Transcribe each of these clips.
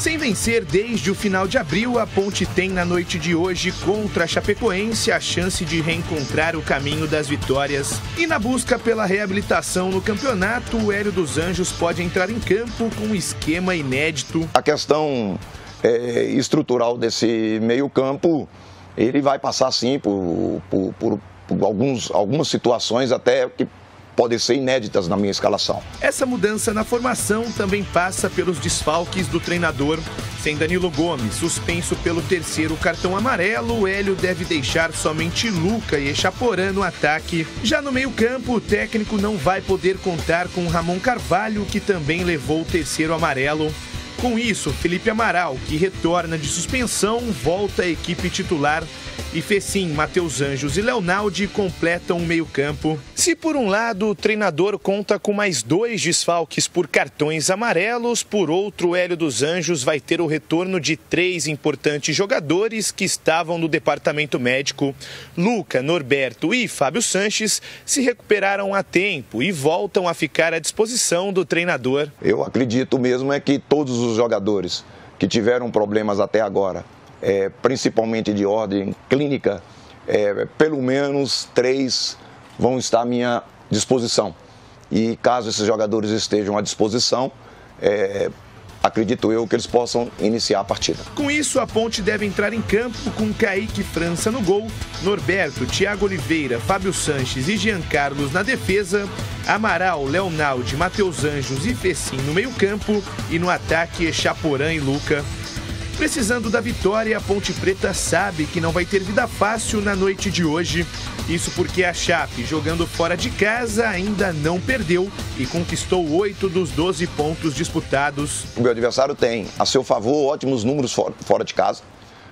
Sem vencer desde o final de abril, a Ponte tem na noite de hoje contra a Chapecoense a chance de reencontrar o caminho das vitórias. E na busca pela reabilitação no campeonato, o Hélio dos Anjos pode entrar em campo com um esquema inédito. A questão é, estrutural desse meio-campo, ele vai passar sim por, por, por, por alguns, algumas situações até que podem ser inéditas na minha escalação. Essa mudança na formação também passa pelos desfalques do treinador. Sem Danilo Gomes, suspenso pelo terceiro cartão amarelo, o Hélio deve deixar somente Luca e Echaporã no ataque. Já no meio-campo, o técnico não vai poder contar com Ramon Carvalho, que também levou o terceiro amarelo. Com isso, Felipe Amaral, que retorna de suspensão, volta à equipe titular e Fecim, Matheus Anjos e Leonardo completam o meio-campo. Se por um lado o treinador conta com mais dois desfalques por cartões amarelos, por outro, o Hélio dos Anjos vai ter o retorno de três importantes jogadores que estavam no departamento médico. Luca, Norberto e Fábio Sanches se recuperaram a tempo e voltam a ficar à disposição do treinador. Eu acredito mesmo é que todos os os jogadores que tiveram problemas até agora, é, principalmente de ordem clínica, é, pelo menos três vão estar à minha disposição. E caso esses jogadores estejam à disposição, é, acredito eu, que eles possam iniciar a partida. Com isso, a Ponte deve entrar em campo com Kaique França no gol, Norberto, Thiago Oliveira, Fábio Sanches e Jean Carlos na defesa, Amaral, Leonaldi, Matheus Anjos e Fecim no meio-campo e no ataque Chaporã e Luca Precisando da vitória, a Ponte Preta sabe que não vai ter vida fácil na noite de hoje. Isso porque a Chape, jogando fora de casa, ainda não perdeu e conquistou oito dos 12 pontos disputados. O meu adversário tem, a seu favor, ótimos números fora de casa.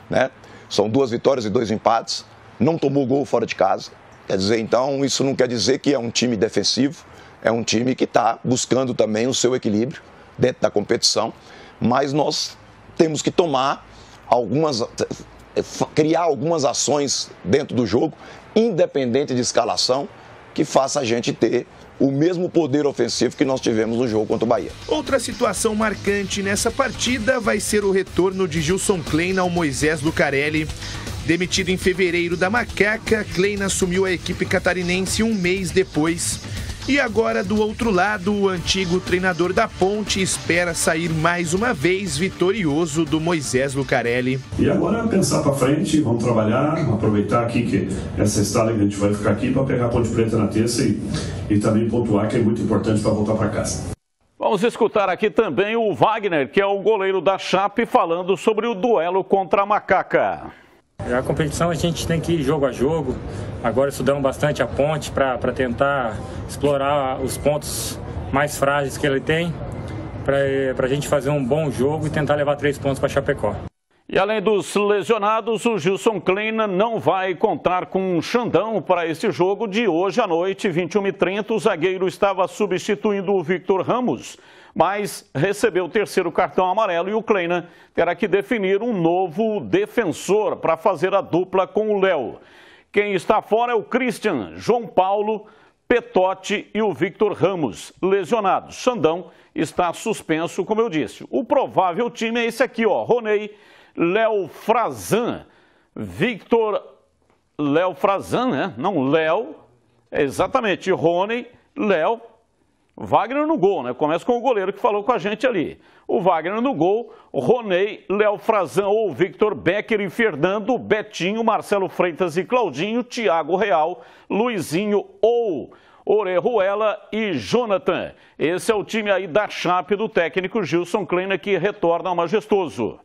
Né? São duas vitórias e dois empates. Não tomou gol fora de casa. Quer dizer, então, isso não quer dizer que é um time defensivo. É um time que está buscando também o seu equilíbrio dentro da competição. Mas nós temos que tomar algumas eh, criar algumas ações dentro do jogo, independente de escalação, que faça a gente ter o mesmo poder ofensivo que nós tivemos no jogo contra o Bahia. Outra situação marcante nessa partida vai ser o retorno de Gilson Kleina ao Moisés Lucarelli. Demitido em fevereiro da Macaca, Kleina assumiu a equipe catarinense um mês depois. E agora, do outro lado, o antigo treinador da Ponte espera sair mais uma vez vitorioso do Moisés Lucarelli. E agora pensar para frente, vamos trabalhar, aproveitar aqui que essa estada que a gente vai ficar aqui para pegar a Ponte Preta na terça e, e também pontuar que é muito importante para voltar para casa. Vamos escutar aqui também o Wagner, que é o goleiro da Chape, falando sobre o duelo contra a Macaca. A competição a gente tem que ir jogo a jogo. Agora estudamos bastante a ponte para tentar explorar os pontos mais frágeis que ele tem, para a gente fazer um bom jogo e tentar levar três pontos para Chapecó. E além dos lesionados, o Gilson Kleina não vai contar com um Xandão para esse jogo de hoje à noite, 21h30. O zagueiro estava substituindo o Victor Ramos mas recebeu o terceiro cartão amarelo e o Kleina terá que definir um novo defensor para fazer a dupla com o Léo. Quem está fora é o Christian, João Paulo, Petotti e o Victor Ramos, lesionados. Xandão está suspenso, como eu disse. O provável time é esse aqui, ó. Ronei, Léo Frazan, Victor... Léo Frazan, né? Não, Léo. É exatamente, Roney, Léo, Wagner no gol, né? Começa com o goleiro que falou com a gente ali. O Wagner no gol, Roney, Léo Frazan ou Victor Becker e Fernando, Betinho, Marcelo Freitas e Claudinho, Thiago Real, Luizinho ou Orejuela e Jonathan. Esse é o time aí da Chape do técnico Gilson Kleiner que retorna ao Majestoso.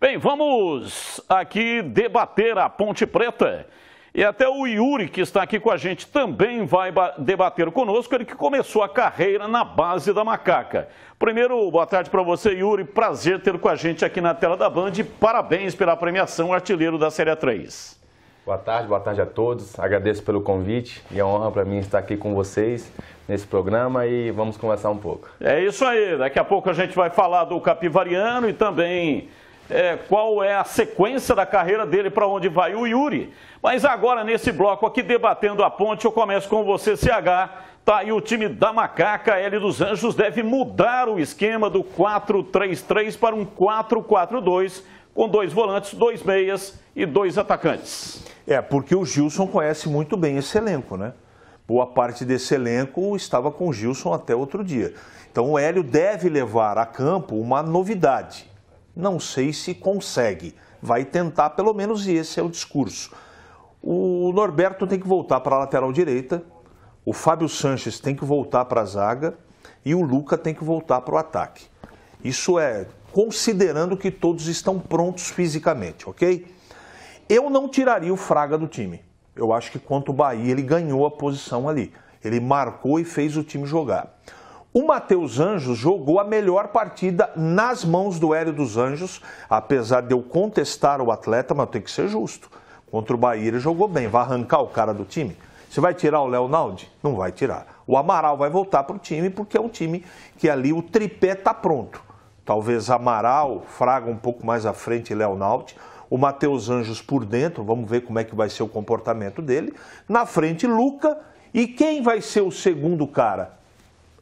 Bem, vamos aqui debater a Ponte Preta e até o Yuri, que está aqui com a gente, também vai debater conosco, ele que começou a carreira na base da macaca. Primeiro, boa tarde para você, Yuri. Prazer ter com a gente aqui na tela da Band. Parabéns pela premiação artilheiro da Série 3. Boa tarde, boa tarde a todos. Agradeço pelo convite e é uma honra para mim estar aqui com vocês nesse programa e vamos conversar um pouco. É isso aí. Daqui a pouco a gente vai falar do Capivariano e também é, qual é a sequência da carreira dele, para onde vai o Yuri. Mas agora, nesse bloco aqui, debatendo a ponte, eu começo com você, CH. Tá aí o time da Macaca, L dos Anjos, deve mudar o esquema do 4-3-3 para um 4-4-2, com dois volantes, dois meias e dois atacantes. É, porque o Gilson conhece muito bem esse elenco, né? Boa parte desse elenco estava com o Gilson até outro dia. Então o Hélio deve levar a campo uma novidade. Não sei se consegue. Vai tentar, pelo menos esse é o discurso. O Norberto tem que voltar para a lateral direita, o Fábio Sanches tem que voltar para a zaga e o Luca tem que voltar para o ataque. Isso é considerando que todos estão prontos fisicamente, ok? Eu não tiraria o Fraga do time. Eu acho que quanto o Bahia, ele ganhou a posição ali. Ele marcou e fez o time jogar. O Matheus Anjos jogou a melhor partida nas mãos do Hélio dos Anjos, apesar de eu contestar o atleta, mas tem que ser justo. Contra o Bahia ele jogou bem, vai arrancar o cara do time? Você vai tirar o Leonaldi? Não vai tirar. O Amaral vai voltar para o time, porque é um time que ali o tripé está pronto. Talvez Amaral, Fraga um pouco mais à frente e Leonaldi. O Matheus Anjos por dentro, vamos ver como é que vai ser o comportamento dele. Na frente, Luca. E quem vai ser o segundo cara?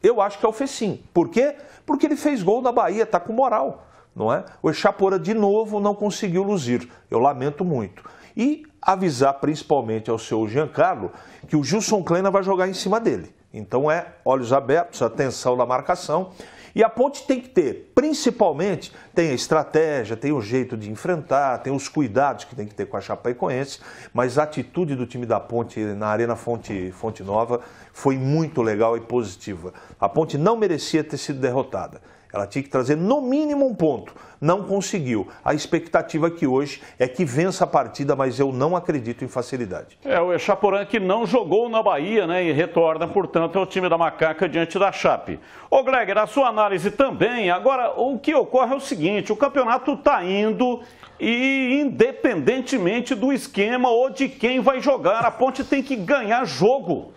Eu acho que é o Fecim. Por quê? Porque ele fez gol na Bahia, está com moral, não é? O Echapora de novo não conseguiu luzir. Eu lamento muito. E avisar principalmente ao seu Giancarlo que o Gilson Kleina vai jogar em cima dele. Então é olhos abertos, atenção na marcação e a ponte tem que ter, principalmente, tem a estratégia, tem o jeito de enfrentar, tem os cuidados que tem que ter com a Chapecoense, mas a atitude do time da ponte na Arena Fonte, Fonte Nova foi muito legal e positiva. A ponte não merecia ter sido derrotada. Ela tinha que trazer no mínimo um ponto. Não conseguiu. A expectativa aqui hoje é que vença a partida, mas eu não acredito em facilidade. É, o Echaporã que não jogou na Bahia, né? E retorna, portanto, ao time da Macaca diante da Chape. Ô, Gregor, a sua análise também. Agora, o que ocorre é o seguinte: o campeonato está indo e, independentemente do esquema ou de quem vai jogar, a ponte tem que ganhar jogo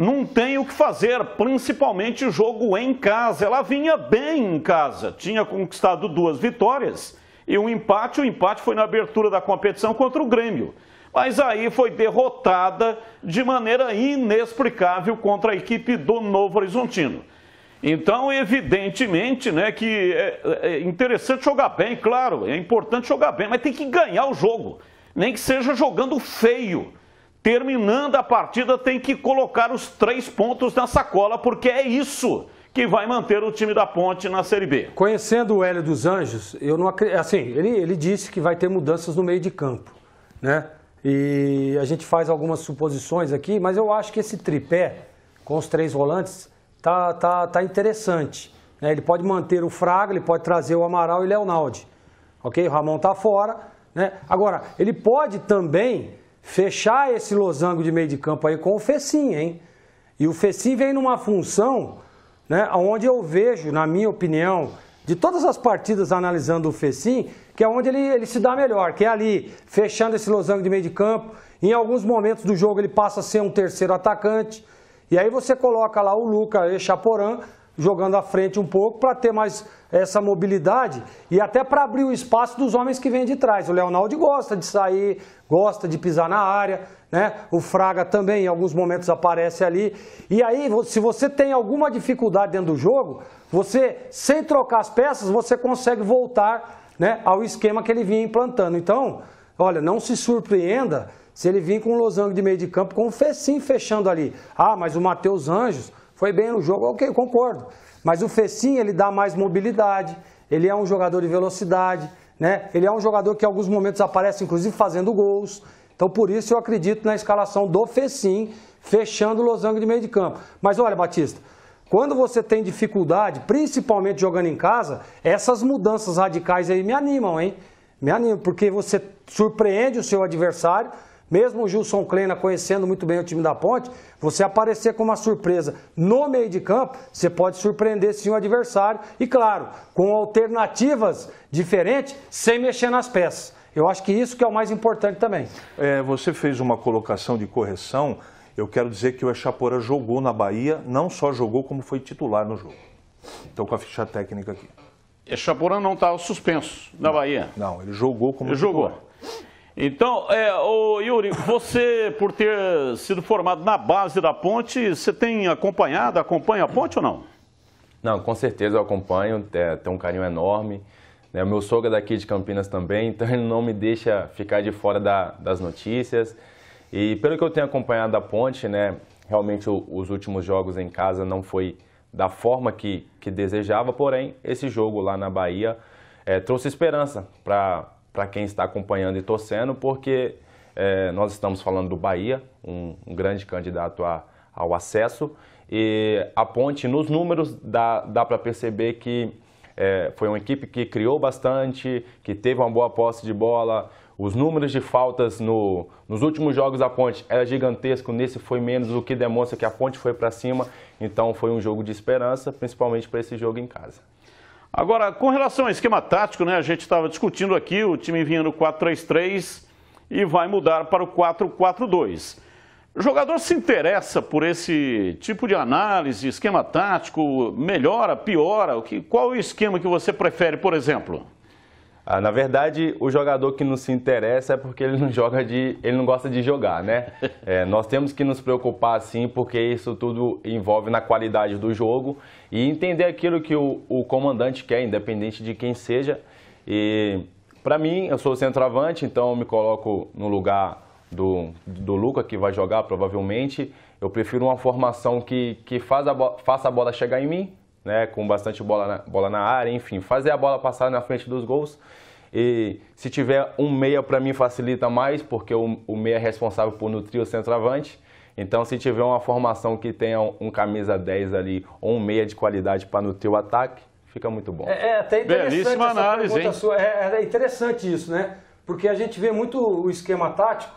não tem o que fazer, principalmente o jogo em casa. Ela vinha bem em casa, tinha conquistado duas vitórias e um empate. O empate foi na abertura da competição contra o Grêmio. Mas aí foi derrotada de maneira inexplicável contra a equipe do Novo Horizontino. Então, evidentemente, né, que é, é interessante jogar bem, claro, é importante jogar bem, mas tem que ganhar o jogo, nem que seja jogando feio terminando a partida, tem que colocar os três pontos na sacola, porque é isso que vai manter o time da Ponte na Série B. Conhecendo o Hélio dos Anjos, eu não acredito. Assim, ele, ele disse que vai ter mudanças no meio de campo, né? E a gente faz algumas suposições aqui, mas eu acho que esse tripé com os três volantes tá, tá, tá interessante. Né? Ele pode manter o Fraga, ele pode trazer o Amaral e o Leonaldi. Ok? O Ramon tá fora. Né? Agora, ele pode também fechar esse losango de meio de campo aí com o Fecim, hein? E o Fecim vem numa função, né, onde eu vejo, na minha opinião, de todas as partidas analisando o Fecim, que é onde ele, ele se dá melhor, que é ali, fechando esse losango de meio de campo. Em alguns momentos do jogo ele passa a ser um terceiro atacante. E aí você coloca lá o Luca e Chaporã jogando à frente um pouco para ter mais essa mobilidade e até para abrir o espaço dos homens que vêm de trás. O Leonardo gosta de sair, gosta de pisar na área, né? O Fraga também em alguns momentos aparece ali. E aí, se você tem alguma dificuldade dentro do jogo, você sem trocar as peças, você consegue voltar, né, ao esquema que ele vinha implantando. Então, olha, não se surpreenda se ele vir com um losango de meio de campo, com o Fecim fechando ali. Ah, mas o Matheus Anjos foi bem no jogo, ok, concordo. Mas o Fecim, ele dá mais mobilidade, ele é um jogador de velocidade, né? Ele é um jogador que em alguns momentos aparece, inclusive, fazendo gols. Então, por isso, eu acredito na escalação do Fecim, fechando o losango de meio de campo. Mas olha, Batista, quando você tem dificuldade, principalmente jogando em casa, essas mudanças radicais aí me animam, hein? Me animam, porque você surpreende o seu adversário, mesmo o Gilson Kleina conhecendo muito bem o time da Ponte, você aparecer com uma surpresa no meio de campo, você pode surpreender sim o adversário e, claro, com alternativas diferentes, sem mexer nas peças. Eu acho que isso que é o mais importante também. É, você fez uma colocação de correção. Eu quero dizer que o Echapora jogou na Bahia, não só jogou, como foi titular no jogo. Então, com a ficha técnica aqui. Echapora não estava tá suspenso na não, Bahia. Não, ele jogou como ele titular. Jogou. Então, é, ô Yuri, você, por ter sido formado na base da ponte, você tem acompanhado, acompanha a ponte ou não? Não, com certeza eu acompanho, é, tem um carinho enorme. Né? O meu sogro é daqui de Campinas também, então ele não me deixa ficar de fora da, das notícias. E pelo que eu tenho acompanhado da ponte, né, realmente o, os últimos jogos em casa não foi da forma que, que desejava, porém, esse jogo lá na Bahia é, trouxe esperança para para quem está acompanhando e torcendo, porque é, nós estamos falando do Bahia, um, um grande candidato a, ao acesso, e a Ponte, nos números, dá, dá para perceber que é, foi uma equipe que criou bastante, que teve uma boa posse de bola. Os números de faltas no, nos últimos jogos da Ponte era gigantesco, nesse foi menos, o que demonstra que a Ponte foi para cima. Então foi um jogo de esperança, principalmente para esse jogo em casa. Agora, com relação ao esquema tático, né, a gente estava discutindo aqui, o time vinha no 4-3-3 e vai mudar para o 4-4-2. O jogador se interessa por esse tipo de análise, esquema tático, melhora, piora? Qual o esquema que você prefere, por exemplo? Ah, na verdade, o jogador que não se interessa é porque ele não joga de, ele não gosta de jogar, né? É, nós temos que nos preocupar sim, porque isso tudo envolve na qualidade do jogo e entender aquilo que o, o comandante quer, independente de quem seja. E para mim, eu sou centroavante, então eu me coloco no lugar do, do Luca, que vai jogar provavelmente. Eu prefiro uma formação que, que faz a, faça a bola chegar em mim, né, com bastante bola na, bola na área, enfim, fazer a bola passar na frente dos gols. E se tiver um meia para mim facilita mais, porque o, o, meia é responsável por nutrir o centroavante. Então, se tiver uma formação que tenha um, um camisa 10 ali, ou um meia de qualidade para nutrir o ataque, fica muito bom. É, é até interessante Belíssima essa análise, hein? Sua. É, é interessante isso, né? Porque a gente vê muito o esquema tático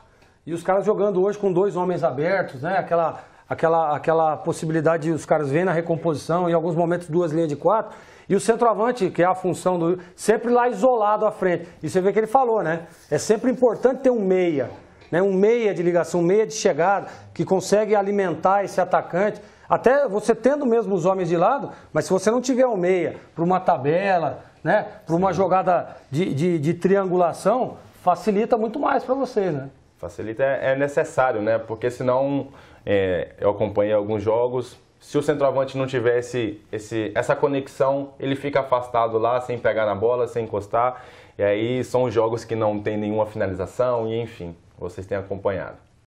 e os caras jogando hoje com dois homens abertos, né? Aquela aquela, aquela possibilidade de os caras verem na recomposição, em alguns momentos duas linhas de quatro, e o centroavante, que é a função do. sempre lá isolado à frente. E você vê que ele falou, né? É sempre importante ter um meia, né? um meia de ligação, um meia de chegada, que consegue alimentar esse atacante. Até você tendo mesmo os homens de lado, mas se você não tiver um meia para uma tabela, né? para uma Sim. jogada de, de, de triangulação, facilita muito mais para vocês, né? Facilita é, é necessário, né? Porque senão é, eu acompanhei alguns jogos. Se o centroavante não tivesse esse, essa conexão, ele fica afastado lá, sem pegar na bola, sem encostar. E aí são jogos que não tem nenhuma finalização, e enfim, vocês têm acompanhado.